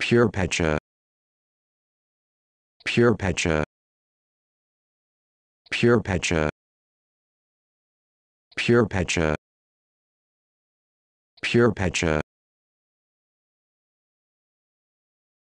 Pure Pecha Pure Pecha Pure Pecha Pure Pecha Pure Pecha